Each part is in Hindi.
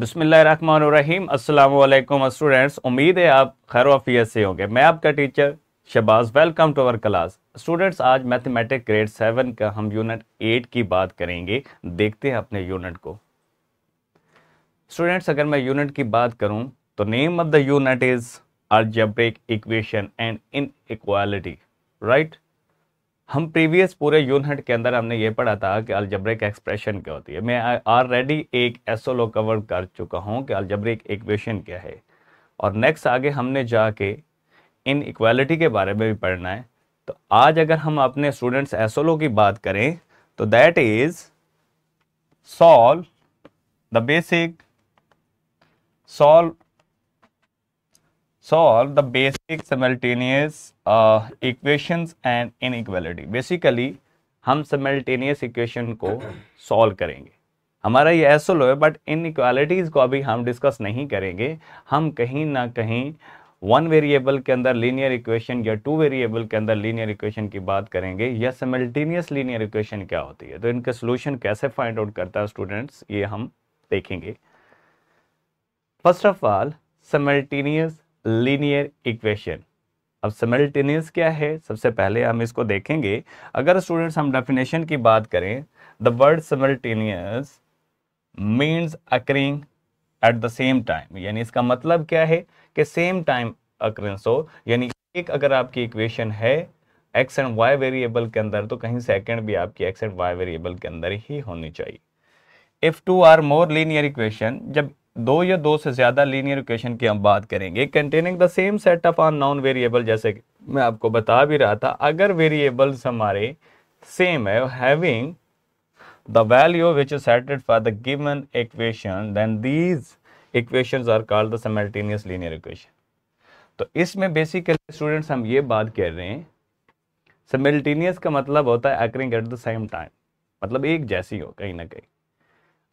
बसमीम् अल्लाम स्टूडेंट्स उम्मीद है आप खैर वफ़ियत से होंगे मैं आपका teacher Shahbaz welcome to our class students आज मैथमेटिक ग्रेड सेवन का हम यूनिट एट की बात करेंगे देखते हैं अपने यूनिट को स्टूडेंट्स अगर मैं यूनिट की बात करूं तो name of the unit is algebraic equation and in right हम प्रीवियस पूरे यूनिट के अंदर हमने ये पढ़ा था कि अल्जब्रिक एक्सप्रेशन क्या होती है मैं ऑलरेडी एक एसोलो कवर कर चुका हूँ कि अल्जब्रिक इक्वेशन क्या है और नेक्स्ट आगे हमने जाके इन इक्वालिटी के बारे में भी पढ़ना है तो आज अगर हम अपने स्टूडेंट्स एसोलो की बात करें तो that is solve the basic solve solve the basic simultaneous uh, equations and inequality. Basically, हम simultaneous equation को solve करेंगे हमारा ये लो है बट इन इक्वालिटीज को अभी हम डिस्कस नहीं करेंगे हम कहीं ना कहीं वन वेरिएबल के अंदर लीनियर इक्वेशन या टू वेरिएबल के अंदर लीनियर इक्वेशन की बात करेंगे या सिमल्टेनियस लीनियर इक्वेशन क्या होती है तो इनके सोल्यूशन कैसे फाइंड आउट करता है स्टूडेंट्स ये हम देखेंगे first of all simultaneous linear equation अब सिमिल्टेनियस क्या है सबसे पहले हम इसको देखेंगे अगर स्टूडेंट्स हम डेफिनेशन की बात करें the word simultaneous means occurring at the same time यानी इसका मतलब क्या है कि सेम टाइम अक्रेंस हो यानी एक अगर आपकी इक्वेशन है एक्स एंड वाई वेरिएबल के अंदर तो कहीं सेकंड भी आपकी एक्स एंड वाई वेरिएबल के अंदर ही होनी चाहिए if two or more linear equation जब दो या दो से ज़्यादा लीनियर इक्वेशन की हम बात करेंगे containing the same set of unknown variable जैसे मैं आपको बता भी रहा था अगर वेरिएबल्स हमारे सेम है having the value which is settled for the given equation then these equation are called the simultaneous linear equation तो इसमें बेसिकली स्टूडेंट्स हम ये बात कर रहे हैं समल्टेनियस का मतलब होता है occurring at the same time मतलब एक जैसी हो कहीं ना कहीं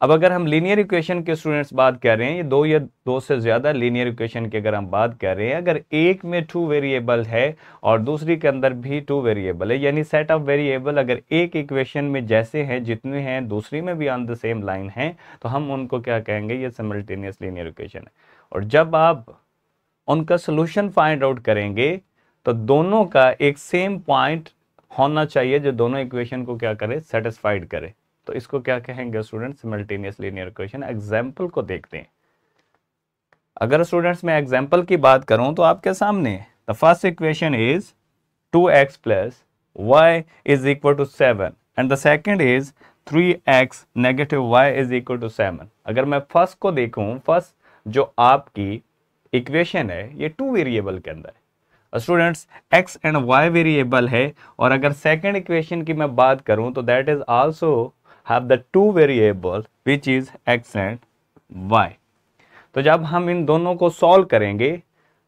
अब अगर हम लीनियर इक्वेशन के स्टूडेंट्स बात कर रहे हैं ये दो या दो से ज़्यादा लीनियर इक्वेशन की अगर हम बात कर रहे हैं अगर एक में टू वेरिएबल है और दूसरी के अंदर भी टू वेरिएबल है यानी सेट ऑफ वेरिएबल अगर एक इक्वेशन में जैसे हैं जितने हैं दूसरी में भी ऑन द सेम लाइन है तो हम उनको क्या कहेंगे ये सिमल्टेनियस लीनियर इक्वेशन है और जब आप उनका सोल्यूशन फाइंड आउट करेंगे तो दोनों का एक सेम पॉइंट होना चाहिए जो दोनों इक्वेशन को क्या करे सेटिस्फाइड करे तो इसको क्या कहेंगे student simultaneous linear equation example को देखते हैं अगर स्टूडेंट्स मैं एग्जाम्पल की बात करूं तो आपके सामने the first equation is two x plus y is equal to seven and the second is three x negative y is equal to seven अगर मैं फर्स्ट को देखूं फर्स्ट जो आपकी इक्वेशन है ये टू वेरिएबल के अंदर है students x and y variable है और अगर सेकेंड इक्वेशन की मैं बात करूं तो that is also have the two variable which is x and y. तो जब हम इन दोनों को सॉल्व करेंगे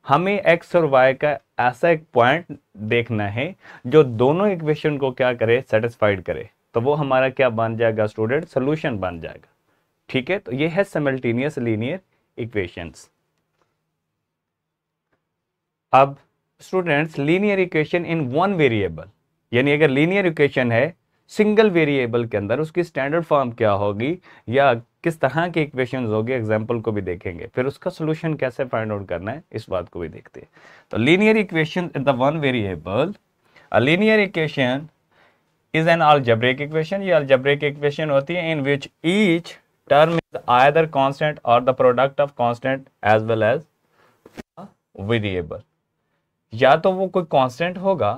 हमें x और y का ऐसा एक point देखना है जो दोनों इक्वेशन को क्या करे सेटिस्फाइड करे तो वो हमारा क्या बन जाएगा स्टूडेंट सोल्यूशन बन जाएगा ठीक है तो ये है समल्टेनियस लीनियर इक्वेशंस अब students linear equation in one variable यानी अगर लीनियर इक्वेशन है सिंगल वेरिएबल के अंदर उसकी स्टैंडर्ड फॉर्म क्या होगी या किस तरह की इक्वेशन होगी एग्जाम्पल को भी देखेंगे फिर उसका सोल्यूशन कैसे फाइंड आउट करना है इस बात को भी देखते हैं तो linear equation in the one variable a linear equation is an algebraic equation ये आलजेब्रिक इक्वेशन होती है in which each term is either constant और the product of constant as well as variable या तो वो कोई कॉन्स्टेंट होगा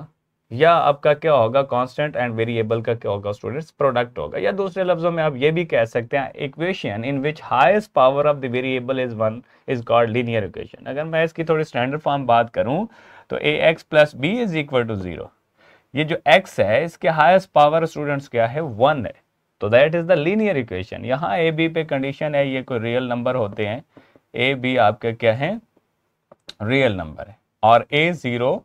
या आपका क्या होगा कांस्टेंट एंड वेरिएबल का क्या होगा स्टूडेंट्स प्रोडक्ट होगा या दूसरे लफ्जों में आप ये भी कह सकते हैं equation in which highest power of the variable is one is called linear equation अगर मैं इसकी थोड़ी स्टैंडर्ड फॉर्म बात करूं तो a x plus b is equal to zero ये जो एक्स है इसके हाइस्ट पावर स्टूडेंट्स क्या है वन है तो that is the linear equation यहाँ ए बी पे कंडीशन है ये कोई रियल नंबर होते हैं ए बी आपके क्या है रियल नंबर है और ए जीरो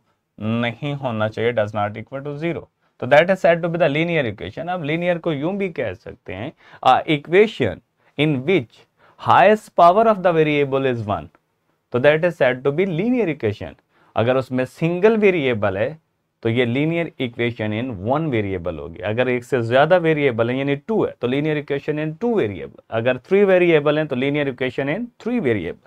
नहीं होना चाहिए does not equal to zero तो that is set to be the linear equation अब लीनियर को यूं भी कह सकते हैं equation in which highest power of the variable is one तो that is set to be linear equation अगर उसमें सिंगल वेरिएबल है तो ये linear equation in one variable होगी अगर एक से ज़्यादा वेरिएबल है यानी टू है तो linear equation in two variable अगर थ्री वेरिएबल है तो linear equation in three variable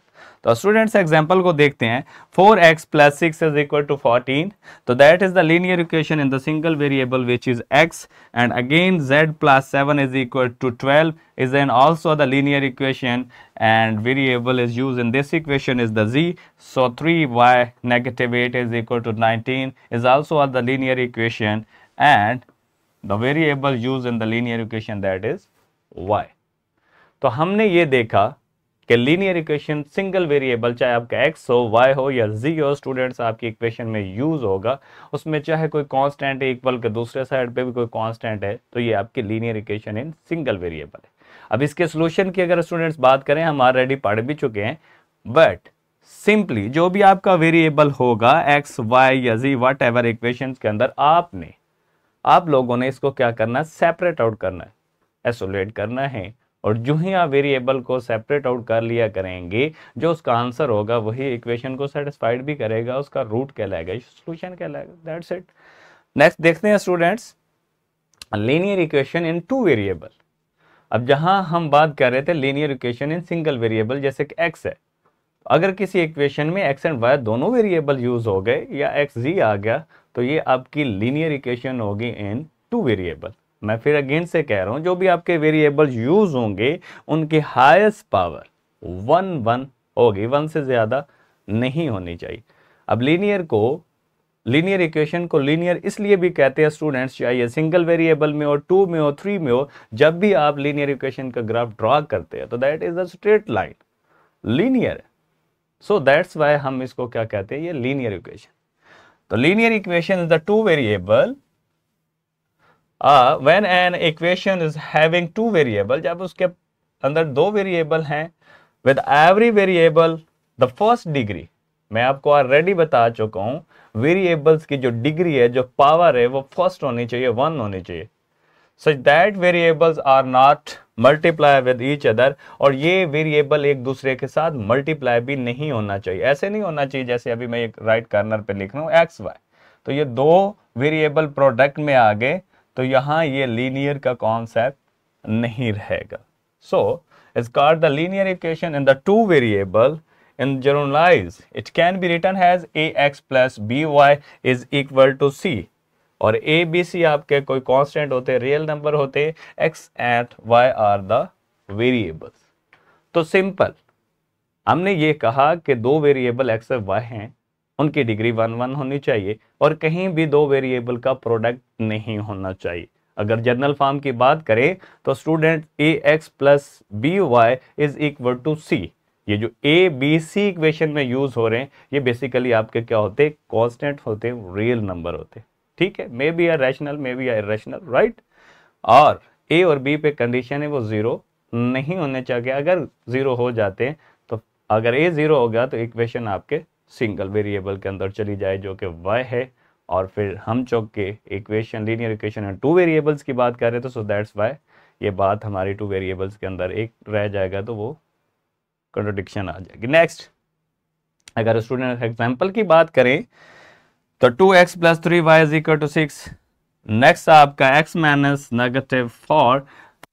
तो स्टूडेंट्स एग्जाम्पल को देखते हैं 4x x plus six is equal to fourteen तो that is the linear equation in the single variable which is x and again z plus seven is equal to twelve is an also the linear equation and variable is use in this equation is the z so 3y negative eight is equal to nineteen is also the linear equation and the variable use in the linear equation that is y तो हमने ये देखा कि लीनियर इक्वेशन सिंगल वेरिएबल चाहे आपका एक्स हो वाई हो या जी हो स्टूडेंट्स आपकी इक्वेशन में यूज़ होगा उसमें चाहे कोई कांस्टेंट है इक्वल के दूसरे साइड पे भी कोई कांस्टेंट है तो ये आपकी linear equation in single variable है अब इसके सोल्यूशन की अगर स्टूडेंट्स बात करें हम ऑलरेडी पढ़ भी चुके हैं बट सिंपली जो भी आपका वेरिएबल होगा एक्स वाई या जी वट एवर इक्वेशन के अंदर आपने आप लोगों ने इसको क्या करना सेपरेट आउट करना है एसोलेट करना है और जो ही आप वेरिएबल को सेपरेट आउट कर लिया करेंगे जो उसका आंसर होगा वही इक्वेशन को सेटिस्फाइड भी करेगा उसका रूट कहलाएगा सोल्यूशन कहलाएगा दैट्स इट नेक्स्ट देखते हैं students linear equation in two variable अब जहां हम बात कर रहे थे linear equation in single variable जैसे कि एक्स है अगर किसी इक्वेशन में एक्स एंड वाई दोनों वेरिएबल यूज हो गए या एक्स जी आ गया तो ये आपकी लीनियर इक्वेशन होगी इन टू वेरिएबल मैं फिर अगेन से कह रहा हूं जो भी आपके वेरिएबल यूज होंगे उनकी हाइस्ट पावर वन वन होगी वन से ज़्यादा नहीं होनी चाहिए अब लीनियर को लीनियर इक्वेशन को लीनियर इसलिए भी कहते हैं स्टूडेंट्स चाहिए सिंगल वेरिएबल में हो टू में हो थ्री में हो जब भी आप लीनियर इक्वेशन का ग्राफ ड्रॉ करते हैं तो that is a straight line linear so that's why हम इसको क्या कहते हैं ये लीनियर इक्वेशन तो linear equation is the two variable when an equation is having two variable जब उसके अंदर दो वेरिएबल हैं with every variable the first degree मैं आपको ऑलरेडी बता चुका हूँ वेरिएबल्स की जो डिग्री है जो पावर है वो फर्स्ट होनी चाहिए वन होनी चाहिए such that variables are not multiply with each other और ये वेरिएबल एक दूसरे के साथ मल्टीप्लाई भी नहीं होना चाहिए ऐसे नहीं होना चाहिए जैसे अभी मैं एक राइट right कॉर्नर पे लिख रहा हूँ एक्स वाई तो ये दो वेरिएबल प्रोडक्ट में आ गए तो यहाँ ये लीनियर का कॉन्सेप्ट नहीं रहेगा so is called the linear equation in the two variable it can be can has a x plus b y is equal to c और ए बी सी आपके कोई कॉन्स्टेंट होते रियल नंबर होते x and y are the variables तो सिंपल हमने ये कहा कि दो वेरिएबल एक्स और वाई हैं उनकी डिग्री वन वन होनी चाहिए और कहीं भी दो वेरिएबल का प्रोडक्ट नहीं होना चाहिए अगर जनरल फॉर्म की बात करें तो student a x plus b y is equal to c ये जो ए बी सी इक्वेशन में यूज हो रहे हैं ये बेसिकली आपके क्या होते हैं कॉन्स्टेंट होते रियल नंबर होते ठीक है may be are rational may be are rational right और ए और बी पे कंडीशन है वो जीरो नहीं होने चाहिए अगर जीरो हो जाते हैं तो अगर ए जीरो होगा तो इक्वेशन आपके सिंगल वेरिएबल के अंदर चली जाए जो कि वाई है और फिर हम चौक के equation linear equation and two variables की बात करें तो सो दैट्स वाई ये बात हमारी टू वेरिएबल्स के अंदर एक रह जाएगा तो वो कंट्रोडिक्शन आ जाएगी नेक्स्ट अगर स्टूडेंट एग्जाम्पल की बात करें तो two x plus three y is equal to six next आपका x minus negative four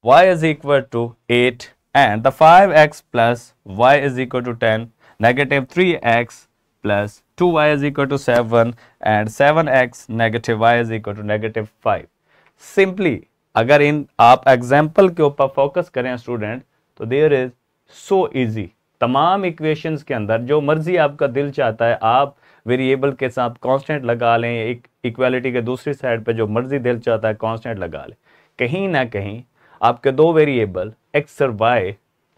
y is equal to eight and the five x plus y is equal to ten negative three x plus 2y is equal to 7 and 7x negative y is equal to negative 5. Simply, अगर इन आप एग्जाम्पल के ऊपर फोकस करें स्टूडेंट तो देयर इज सो इजी तमाम इक्वेशंस के अंदर जो मर्जी आपका दिल चाहता है आप वेरिएबल के साथ कांस्टेंट लगा लें एक इक्वालिटी के दूसरी साइड पे जो मर्जी दिल चाहता है कांस्टेंट लगा लें कहीं ना कहीं आपके दो वेरिएबल एक्स और वाई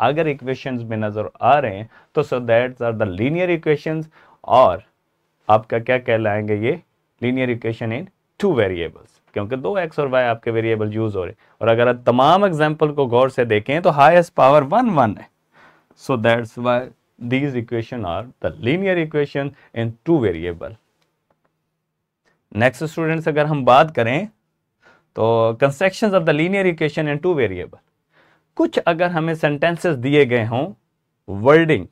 अगर इक्वेशंस में नज़र आ रहे हैं तो so that's are the linear equations और आपका क्या कहलाएंगे ये linear equation in two variables क्योंकि दो एक्स और वाई आपके वेरिएबल यूज हो रहे और अगर आप तमाम एग्जाम्पल को गौर से देखें तो हाईएस्ट पावर वन वन है so that's why these equation are the linear equation in two variable next students अगर हम बात करें तो construction of the linear equation in two variable कुछ अगर हमें सेंटेंसेस दिए गए हों वर्डिंग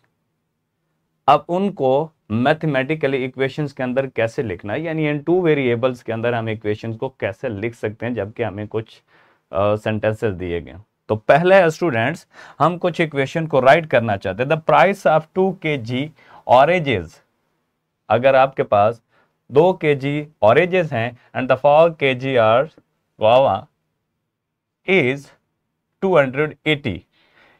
अब उनको मैथमेटिकली इक्वेशंस के अंदर कैसे लिखना है यानी इन टू वेरिएबल्स के अंदर हम इक्वेशंस को कैसे लिख सकते हैं जबकि हमें कुछ सेंटेंसेस दिए गए तो पहले स्टूडेंट्स हम कुछ इक्वेशन को राइट करना चाहते हैं द प्राइस ऑफ टू के जी ऑरेंजेस अगर आपके पास दो के जी ऑरेंजेस हैं and the four K G are वावा is 280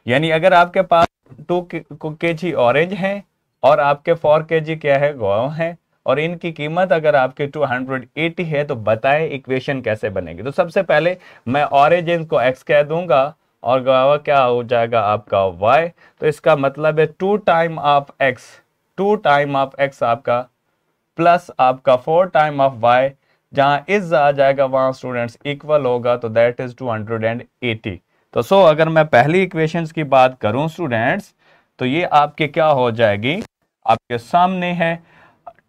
यानी अगर आपके पास टू के जी ऑरेंज हैं और आपके फोर के जी क्या है गोवा है और इनकी कीमत अगर आपके 280 है तो बताएं इक्वेशन कैसे बनेगी तो सबसे पहले मैं ऑरिजिन को एक्स कह दूंगा और गवा क्या हो जाएगा आपका वाई तो इसका मतलब है two time of x two time of x आपका प्लस आपका फोर टाइम ऑफ वाई जहां इस आ जाएगा वहां स्टूडेंट्स इक्वल होगा तो दैट इज 280 तो सो अगर मैं पहली इक्वेशंस की बात करूं स्टूडेंट्स तो ये आपके क्या हो जाएगी आपके सामने है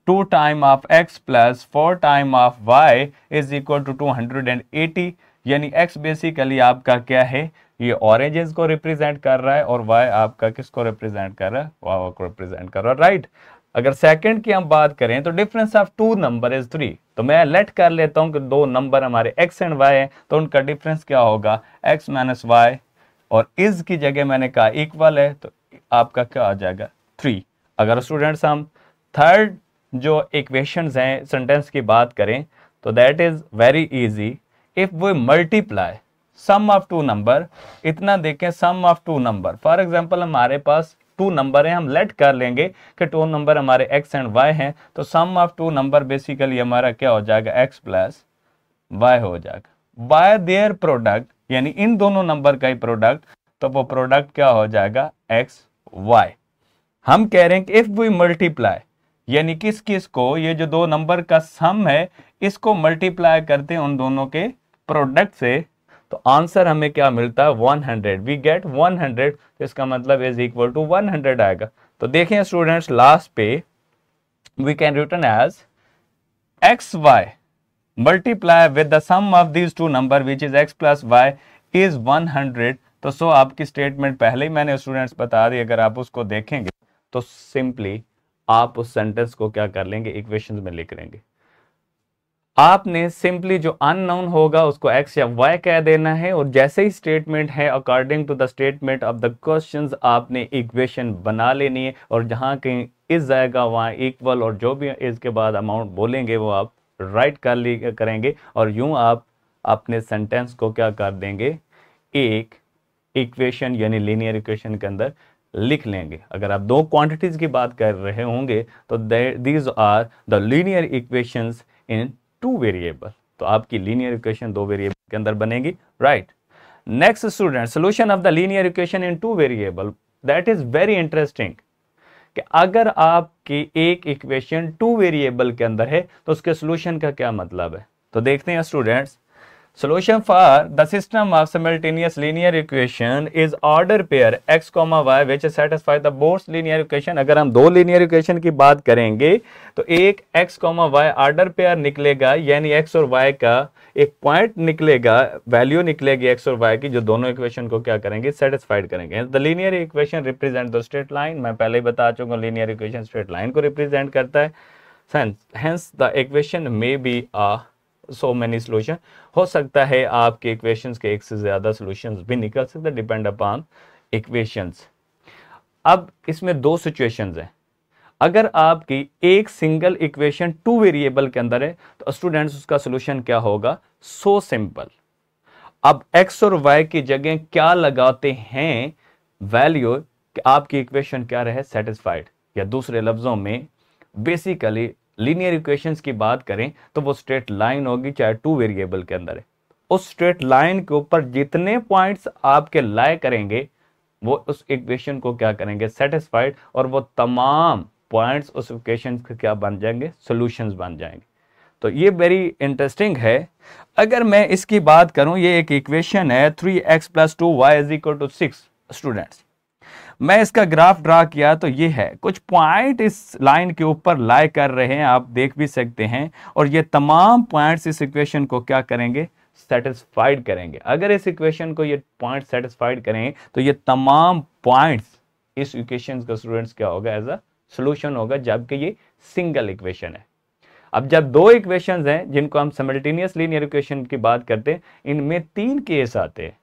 two time of x plus four time of y is equal to two hundred and eighty यानी एक्स बेसिकली आपका क्या है ये ऑरेंजेस को रिप्रेजेंट कर रहा है और वाई आपका किसको रिप्रेजेंट कर रहा है वावा को रिप्रेजेंट कर रहा है राइट अगर सेकंड की हम बात करें तो difference of two number is three तो मैं लेट कर लेता हूं कि दो नंबर हमारे एक्स एंड वाई हैं तो उनका डिफरेंस क्या होगा एक्स माइनस वाई और इज की जगह मैंने कहा इक्वल है तो आपका क्या आ जाएगा थ्री अगर स्टूडेंट्स हम थर्ड जो इक्वेशंस हैं सेंटेंस की बात करें तो that is very easy if we multiply sum of two number इतना देखें sum of two number for example हमारे पास टू नंबर है हम लेट कर लेंगे कि टू नंबर हमारे एक्स एंड वाई हैं तो sum of two number basically हमारा क्या हो जाएगा एक्स प्लस वाई हो जाएगा बाय देयर प्रोडक्ट यानी इन दोनों नंबर का ही प्रोडक्ट तो वो प्रोडक्ट क्या हो जाएगा एक्स वाई हम कह रहे हैं कि इफ़ वी मल्टीप्लाई यानी किस किस को ये जो दो नंबर का सम है इसको मल्टीप्लाई करते हैं उन दोनों के प्रोडक्ट से तो आंसर हमें क्या मिलता है वन हंड्रेड वी गेट 100 तो इसका मतलब is equal to one hundred आएगा तो देखें स्टूडेंट्स लास्ट पे we can return as x y multiply with the sum of these two number which is x plus y is one hundred तो सो आपकी स्टेटमेंट पहले ही मैंने स्टूडेंट्स बता दी अगर आप उसको देखेंगे तो सिंपली आप उस सेंटेंस को क्या कर लेंगे इक्वेशन में लिख लेंगे आपने सिंपली जो अननोन होगा उसको एक्स या वाई कह देना है और जैसे ही स्टेटमेंट है according to the statement of the question आपने इक्वेशन बना लेनी है और जहां कहीं इस जाएगा वहां इक्वल और जो भी इसके बाद अमाउंट बोलेंगे वो आप राइट कर ली करेंगे और यूं आप अपने सेंटेंस को क्या कर देंगे एक इक्वेशन यानी लीनियर इक्वेशन के अंदर लिख लेंगे अगर आप दो क्वांटिटीज़ की बात कर रहे होंगे तो these are the linear equations in two variable तो आपकी लीनियर इक्वेशन दो वेरिएबल के अंदर बनेगी right next student solution of the linear equation in two variable that is very interesting कि अगर आपकी एक इक्वेशन टू वेरिएबल के अंदर है तो उसके सोल्यूशन का क्या मतलब है तो देखते हैं students Solution for the system of simultaneous linear equation is order pair x comma y which satisfy the both linear equation. अगर हम दो linear equation की बात करेंगे तो एक x comma y order pair निकलेगा यानी x और y का एक पॉइंट निकलेगा वैल्यू निकलेगी x और y की जो दोनों इक्वेशन को क्या करेंगे सेटिस्फाइड करेंगे the linear equation represent the straight line मैं पहले ही बता चुका हूँ इक्वेशन स्ट्रेट लाइन को रिप्रेजेंट करता है hence the equation may be a so many solution हो सकता है आपके इक्वेशन के एक से ज़्यादा सोल्यूशन भी निकल सकते डिपेंड अपॉन इक्वेशंस अब इसमें दो सिचुएशन हैं अगर आपकी एक सिंगल इक्वेशन टू वेरिएबल के अंदर है तो स्टूडेंट्स उसका सोल्यूशन क्या होगा सो so सिंपल अब एक्स और वाई की जगह क्या लगाते हैं वैल्यू कि आपकी इक्वेशन क्या रहे सेटिस्फाइड या दूसरे लफ्ज़ों में बेसिकली लीनियर इक्वेशंस की बात करें तो वो स्ट्रेट लाइन होगी चाहे टू वेरिएबल के अंदर है उस स्ट्रेट लाइन के ऊपर जितने पॉइंट्स आपके लाए करेंगे वो उस इक्वेशन को क्या करेंगे सेटिस्फाइड और वो तमाम पॉइंट्स उस इक्वेशन के क्या बन जाएंगे सोल्यूशन बन जाएंगे तो ये वेरी इंटरेस्टिंग है अगर मैं इसकी बात करूं ये एक इक्वेशन है three x plus two y is equal to six students मैं इसका ग्राफ ड्रा किया तो ये है कुछ पॉइंट इस लाइन के ऊपर लाई कर रहे हैं आप देख भी सकते हैं और ये तमाम पॉइंट्स इस इक्वेशन को क्या करेंगे सेटिस्फाइड करेंगे अगर इस इक्वेशन को ये पॉइंट सेटिस्फाइड करेंगे तो ये तमाम पॉइंट्स इस इक्वेशन का स्टूडेंट्स क्या होगा एज अ सोल्यूशन होगा जबकि ये सिंगल इक्वेशन है अब जब दो इक्वेशन हैं जिनको हम समल्टीनियस लीनियर इक्वेशन की बात करते हैं इनमें तीन केस आते हैं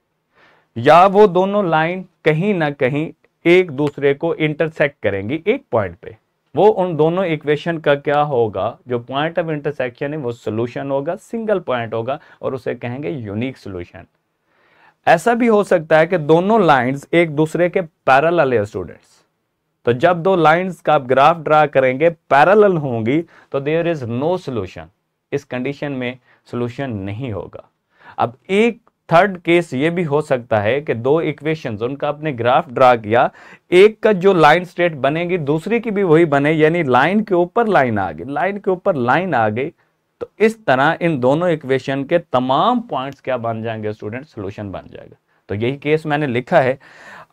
या वो दोनों लाइन कहीं ना कहीं एक दूसरे को इंटरसेक्ट करेंगी एक पॉइंट पे वो उन दोनों इक्वेशन का क्या होगा जो पॉइंट ऑफ इंटरसेक्शन है वो सोल्यूशन होगा सिंगल पॉइंट होगा और उसे कहेंगे यूनिक सोल्यूशन ऐसा भी हो सकता है कि दोनों लाइंस एक दूसरे के पैरल है स्टूडेंट्स तो जब दो लाइंस का आप ग्राफ ड्रा करेंगे पैरल होंगी तो देयर इज नो सोल्यूशन इस कंडीशन में सोल्यूशन नहीं होगा अब एक थर्ड केस ये भी हो सकता है कि दो इक्वेशंस उनका आपने ग्राफ ड्रा किया एक का जो लाइन स्ट्रेट बनेगी दूसरी की भी वही बने यानी लाइन के ऊपर लाइन आ गई लाइन के ऊपर लाइन आ गई तो इस तरह इन दोनों इक्वेशन के तमाम पॉइंट्स क्या बन जाएंगे स्टूडेंट सोल्यूशन बन जाएगा तो यही केस मैंने लिखा है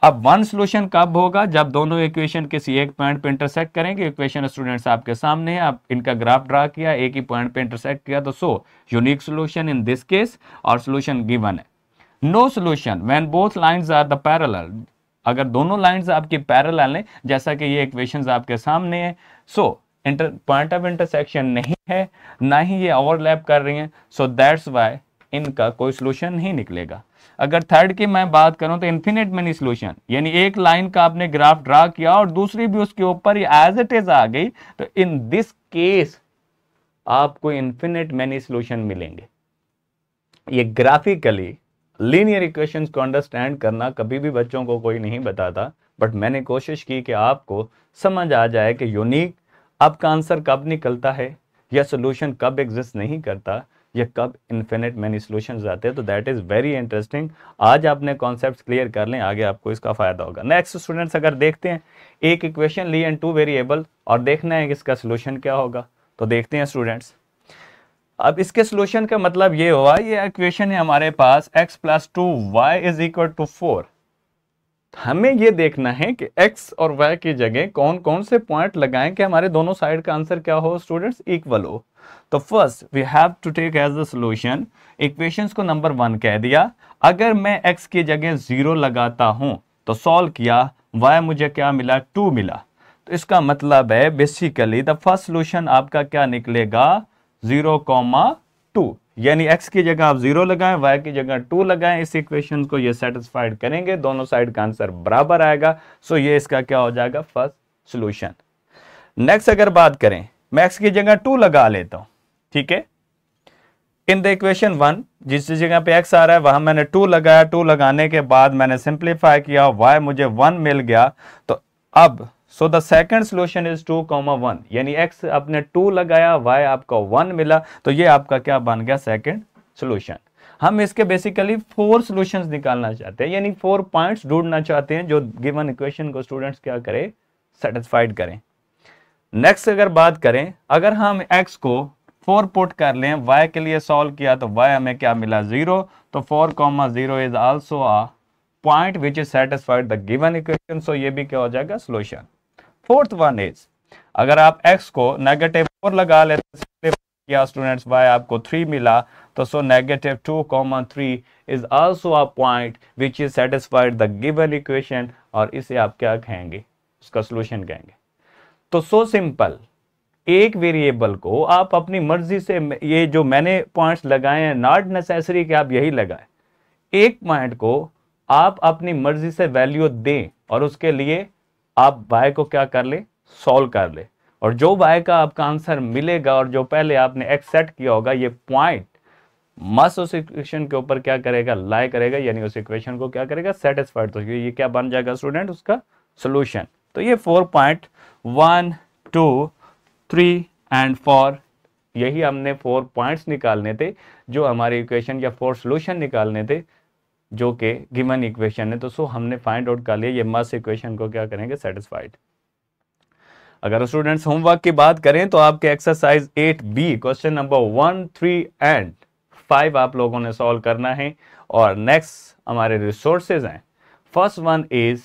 अब वन सोल्यूशन कब होगा जब दोनों इक्वेशन किसी एक पॉइंट पे इंटरसेक्ट करेंगे इक्वेशन स्टूडेंट्स आपके सामने है आप इनका ग्राफ ड्रा किया एक ही पॉइंट पे इंटरसेक्ट किया तो so unique solution in this case और सोल्यूशन गिवन है no solution when both lines are the parallel अगर दोनों लाइन्स आपके पैरल हैं जैसा कि ये इक्वेशन आपके सामने है so inter point of intersection नहीं है ना ही ये ओवरलैप कर रही है सो दैट्स वाई इनका कोई सोल्यूशन नहीं निकलेगा अगर थर्ड की मैं बात करूं तो इन्फिनेट मनी सोल्यूशन यानी एक लाइन का आपने ग्राफ ड्रा किया और दूसरी भी उसके ऊपर एज इट इज आ गई तो इन दिस केस आपको इन्फिनेट मैनी सोल्यूशन मिलेंगे ये ग्राफिकली लीनियर इक्वेशंस को अंडरस्टैंड करना कभी भी बच्चों को कोई नहीं बताता बट मैंने कोशिश की कि आपको समझ आ जाए कि यूनिक आपका आंसर कब निकलता है या सोल्यूशन कब एग्जिस्ट नहीं करता ये कब इन्फिनिट मैनी सोल्यूशन आते हैं तो दैट इज़ वेरी इंटरेस्टिंग आज आपने कॉन्सेप्ट क्लियर कर लें आगे आपको इसका फ़ायदा होगा नेक्स्ट स्टूडेंट्स अगर देखते हैं एक इक्वेशन ली एंड टू वेरिएबल और देखना है कि इसका सोल्यूशन क्या होगा तो देखते हैं स्टूडेंट्स अब इसके सोल्यूशन का मतलब ये हुआ ये इक्वेशन है हमारे पास x plus two y is equal to four हमें ये देखना है कि x और y की जगह कौन कौन से पॉइंट लगाएं कि हमारे दोनों साइड का आंसर क्या हो स्टूडेंट्स इक्वल हो तो first we have to take as the solution equations को नंबर वन कह दिया अगर मैं x की जगह जीरो लगाता हूं तो सॉल्व किया y मुझे क्या मिला टू मिला तो इसका मतलब है बेसिकली द फर्स्ट सोल्यूशन आपका क्या निकलेगा जीरो कॉमा टू यानी x की जगह आप जीरो लगाएं y की जगह टू लगाएं इस इक्वेशन को ये सेटिस्फाइड करेंगे दोनों साइड का आंसर बराबर आएगा सो ये इसका क्या हो जाएगा फर्स्ट सोल्यूशन नेक्स्ट अगर बात करें मैं x की जगह टू लगा लेता हूं ठीक है इन द इक्वेशन वन जिस जगह पे x आ रहा है वहां मैंने टू लगाया टू लगाने के बाद मैंने सिंप्लीफाई किया वाई मुझे वन मिल गया तो अब so the second solution is two comma one यानी एक्स आपने टू लगाया वाई आपका वन मिला तो ये आपका क्या बन गया सेकेंड सोल्यूशन हम इसके बेसिकली फोर सॉल्यूशंस निकालना चाहते हैं यानी फोर पॉइंट्स ढूंढना चाहते हैं जो गिवन इक्वेशन को स्टूडेंट्स क्या करें सेटिस्फाइड करें नेक्स्ट अगर बात करें अगर हम एक्स को फोर पुट कर लें वाई के लिए सॉल्व किया तो वाई हमें क्या मिला जीरो तो four comma zero is also a point which is satisfied the given equation so ये भी क्या हो जाएगा सोल्यूशन फोर्थ वन इज अगर आप x को नेगेटिव फोर लगा लेते स्टूडेंट्स y आपको थ्री मिला तो so negative two comma three is also a point which is satisfied the given equation और इसे आप क्या कहेंगे उसका सोल्यूशन कहेंगे तो सो so सिंपल एक वेरिएबल को आप अपनी मर्जी से ये जो मैंने पॉइंट्स लगाए हैं नॉट नेसेसरी कि आप यही लगाएं एक पॉइंट को आप अपनी मर्जी से वैल्यू दें और उसके लिए आप बाय को क्या कर ले सॉल्व कर ले और जो बाय का आपका आंसर मिलेगा और जो पहले आपने एक्स किया होगा ये पॉइंट मस उस इक्वेशन के ऊपर क्या करेगा लाई करेगा यानी उस इक्वेशन को क्या करेगा सेटिस्फाइड तो ये क्या बन जाएगा स्टूडेंट उसका सोल्यूशन तो ये four point one two three and four यही हमने फोर पॉइंट्स निकालने थे जो हमारे इक्वेशन या फोर सोल्यूशन निकालने थे जो कि गिवन इक्वेशन है तो सो हमने फाइंड आउट कर लिया ये मस इक्वेशन को क्या करेंगे सेटिस्फाइड अगर स्टूडेंट्स होमवर्क की बात करें तो आपके exercise eight B question number one three and five आप लोगों ने सॉल्व करना है और नेक्स्ट हमारे रिसोर्सेज हैं first one is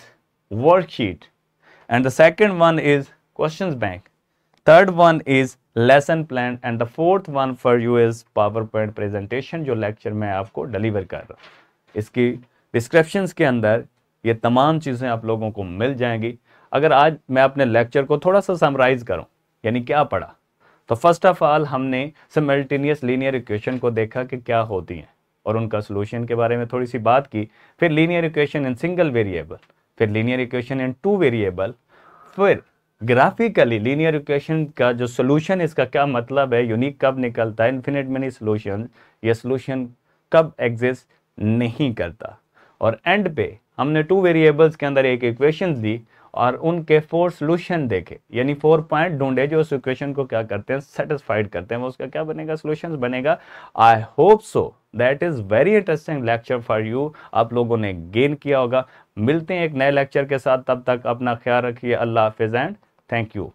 worksheet and the second one is question bank third one is lesson plan and the fourth one for you is power point presentation जो लेक्चर में आपको डिलीवर कर रहा हूँ इसकी डिस्क्रिप्शन के अंदर ये तमाम चीज़ें आप लोगों को मिल जाएंगी अगर आज मैं अपने लेक्चर को थोड़ा सा समराइज करूँ यानी क्या पढ़ा तो फर्स्ट ऑफ ऑल हमने सिमल्टेनियस लीनियर इक्वेशन को देखा कि क्या होती हैं और उनका सोल्यूशन के बारे में थोड़ी सी बात की फिर linear equation in single variable फिर linear equation in two variable फिर ग्राफिकली लीनियर इक्वेशन का जो सोल्यूशन इसका क्या मतलब है यूनिक कब निकलता है इन्फिनिट मनी सोल्यूशन ये सोल्यूशन कब एग्जिस्ट नहीं करता और एंड पे हमने टू वेरिएबल्स के अंदर एक इक्वेशन दी और उनके फोर सोल्यूशन देखे यानी फोर पॉइंट ढूंढे जो उस इक्वेशन को क्या करते हैं सेटिस्फाइड करते हैं उसका क्या बनेगा सोल्यूशन बनेगा I hope so that is very interesting lecture for you आप लोगों ने गेन किया होगा मिलते हैं एक नए लेक्चर के साथ तब तक अपना ख्याल रखिए अल्लाह हाफिज़ एंड थैंक यू